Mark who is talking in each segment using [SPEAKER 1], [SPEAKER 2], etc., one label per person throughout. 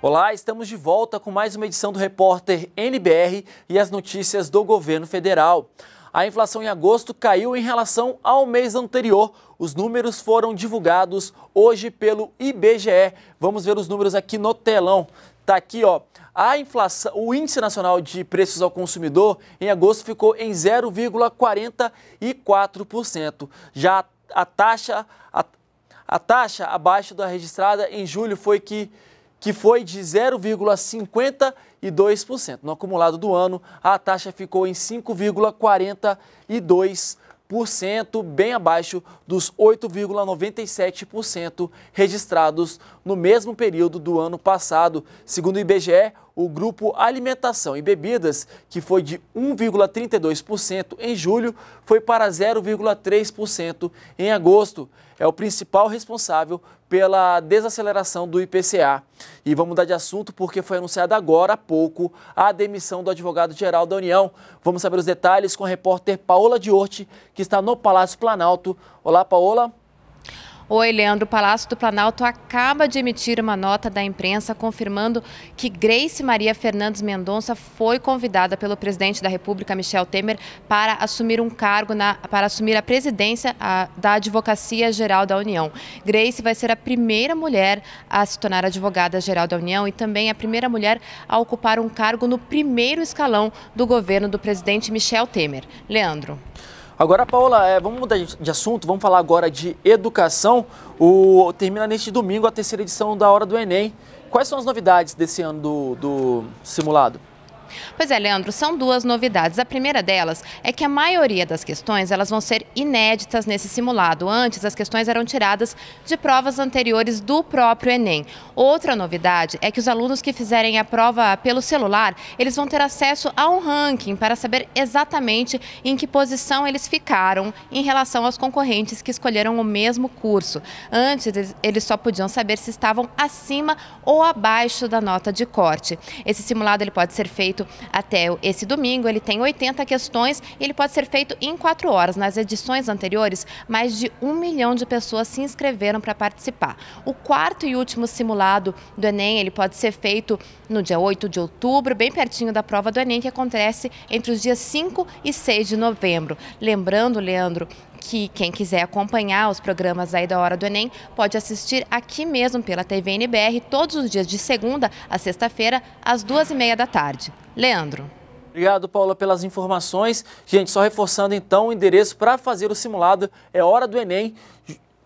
[SPEAKER 1] Olá, estamos de volta com mais uma edição do Repórter NBR e as notícias do governo federal. A inflação em agosto caiu em relação ao mês anterior. Os números foram divulgados hoje pelo IBGE. Vamos ver os números aqui no telão. Tá aqui, ó. A inflação, o índice nacional de preços ao consumidor em agosto ficou em 0,44%. Já a taxa a, a taxa abaixo da registrada em julho foi que que foi de 0,52%. No acumulado do ano, a taxa ficou em 5,42%, bem abaixo dos 8,97% registrados no mesmo período do ano passado. Segundo o IBGE, o grupo Alimentação e Bebidas, que foi de 1,32% em julho, foi para 0,3% em agosto. É o principal responsável pela desaceleração do IPCA. E vamos mudar de assunto porque foi anunciada agora há pouco a demissão do advogado-geral da União. Vamos saber os detalhes com a repórter Paola Diorte que está no Palácio Planalto. Olá, Paola.
[SPEAKER 2] Oi, Leandro. O Palácio do Planalto acaba de emitir uma nota da imprensa confirmando que Grace Maria Fernandes Mendonça foi convidada pelo presidente da República, Michel Temer, para assumir um cargo, na, para assumir a presidência a, da Advocacia Geral da União. Grace vai ser a primeira mulher a se tornar advogada geral da União e também a primeira mulher a ocupar um cargo no primeiro escalão do governo do presidente Michel Temer. Leandro. Agora,
[SPEAKER 1] Paula, é, vamos mudar de assunto, vamos falar agora de educação. O, termina neste domingo a terceira edição da Hora do Enem. Quais são as novidades desse ano do, do simulado?
[SPEAKER 2] Pois é, Leandro, são duas novidades. A primeira delas é que a maioria das questões elas vão ser inéditas nesse simulado. Antes, as questões eram tiradas de provas anteriores do próprio Enem. Outra novidade é que os alunos que fizerem a prova pelo celular, eles vão ter acesso a um ranking para saber exatamente em que posição eles ficaram em relação aos concorrentes que escolheram o mesmo curso. Antes, eles só podiam saber se estavam acima ou abaixo da nota de corte. Esse simulado ele pode ser feito feito até esse domingo. Ele tem 80 questões e ele pode ser feito em quatro horas. Nas edições anteriores, mais de um milhão de pessoas se inscreveram para participar. O quarto e último simulado do Enem, ele pode ser feito no dia 8 de outubro, bem pertinho da prova do Enem, que acontece entre os dias 5 e 6 de novembro. Lembrando, Leandro, que quem quiser acompanhar os programas aí da Hora do Enem pode assistir aqui mesmo pela TVNBR todos os dias de segunda a sexta-feira às duas e meia da tarde. Leandro.
[SPEAKER 1] Obrigado, Paula, pelas informações. Gente, só reforçando então o endereço para fazer o simulado é Hora do Enem,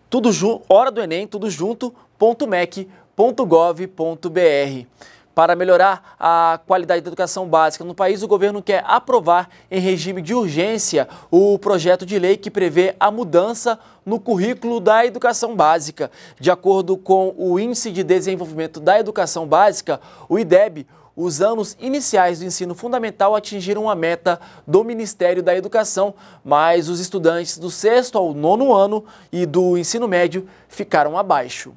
[SPEAKER 1] tudo hora do Enem, tudo junto, ponto mec, ponto gov, ponto br. Para melhorar a qualidade da educação básica no país, o governo quer aprovar em regime de urgência o projeto de lei que prevê a mudança no currículo da educação básica. De acordo com o Índice de Desenvolvimento da Educação Básica, o IDEB, os anos iniciais do ensino fundamental atingiram a meta do Ministério da Educação, mas os estudantes do sexto ao nono ano e do ensino médio ficaram abaixo.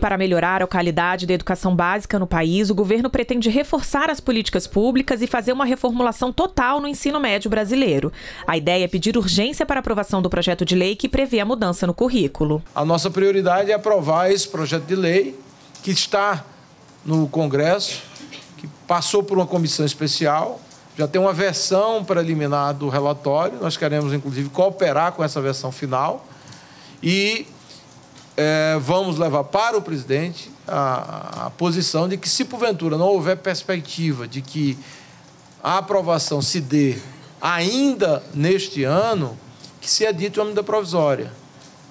[SPEAKER 2] Para melhorar a qualidade da educação básica no país, o governo pretende reforçar as políticas públicas e fazer uma reformulação total no ensino médio brasileiro. A ideia é pedir urgência para aprovação do projeto de lei que prevê a mudança no currículo.
[SPEAKER 3] A nossa prioridade é aprovar esse projeto de lei que está no Congresso, que passou por uma comissão especial, já tem uma versão preliminar do relatório, nós queremos inclusive cooperar com essa versão final e é, vamos levar para o presidente a, a posição de que, se porventura não houver perspectiva de que a aprovação se dê ainda neste ano, que se edite uma medida provisória.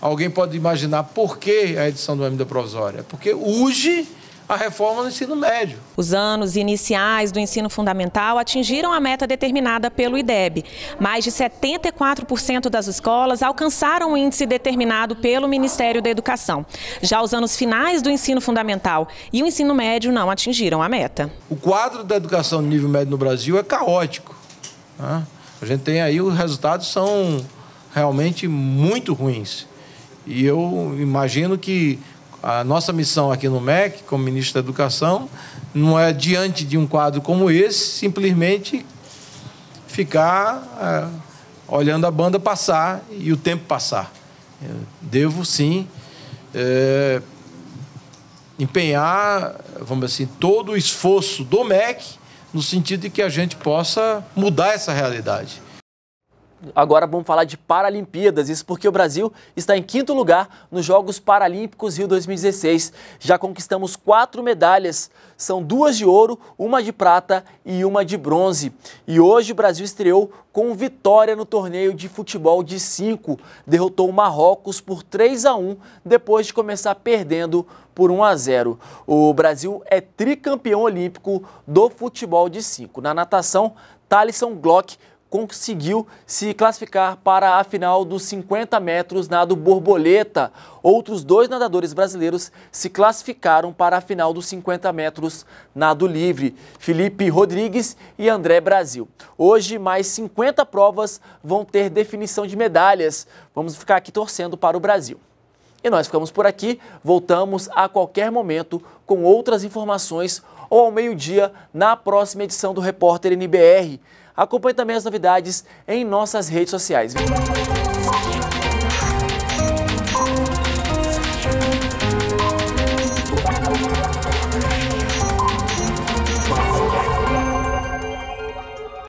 [SPEAKER 3] Alguém pode imaginar por que a edição de uma medida provisória? Porque urge a reforma do ensino médio.
[SPEAKER 2] Os anos iniciais do ensino fundamental atingiram a meta determinada pelo IDEB. Mais de 74% das escolas alcançaram o índice determinado pelo Ministério da Educação. Já os anos finais do ensino fundamental e o ensino médio não atingiram a meta. O
[SPEAKER 3] quadro da educação no nível médio no Brasil é caótico. Né? A gente tem aí, os resultados são realmente muito ruins. E eu imagino que a nossa missão aqui no MEC, como ministro da Educação, não é diante de um quadro como esse, simplesmente ficar é, olhando a banda passar e o tempo passar. Eu devo sim é, empenhar, vamos assim, todo o esforço do MEC no sentido de que a gente possa mudar essa realidade.
[SPEAKER 1] Agora vamos falar de Paralimpíadas, isso porque o Brasil está em quinto lugar nos Jogos Paralímpicos Rio 2016. Já conquistamos quatro medalhas, são duas de ouro, uma de prata e uma de bronze. E hoje o Brasil estreou com vitória no torneio de futebol de 5, derrotou o Marrocos por 3 a 1 depois de começar perdendo por 1 a 0. O Brasil é tricampeão olímpico do futebol de 5. Na natação, Thalisson Glock conseguiu se classificar para a final dos 50 metros nado borboleta. Outros dois nadadores brasileiros se classificaram para a final dos 50 metros nado livre, Felipe Rodrigues e André Brasil. Hoje, mais 50 provas vão ter definição de medalhas. Vamos ficar aqui torcendo para o Brasil. E nós ficamos por aqui, voltamos a qualquer momento com outras informações ou ao meio-dia na próxima edição do Repórter NBR. Acompanhe também as novidades em nossas redes sociais.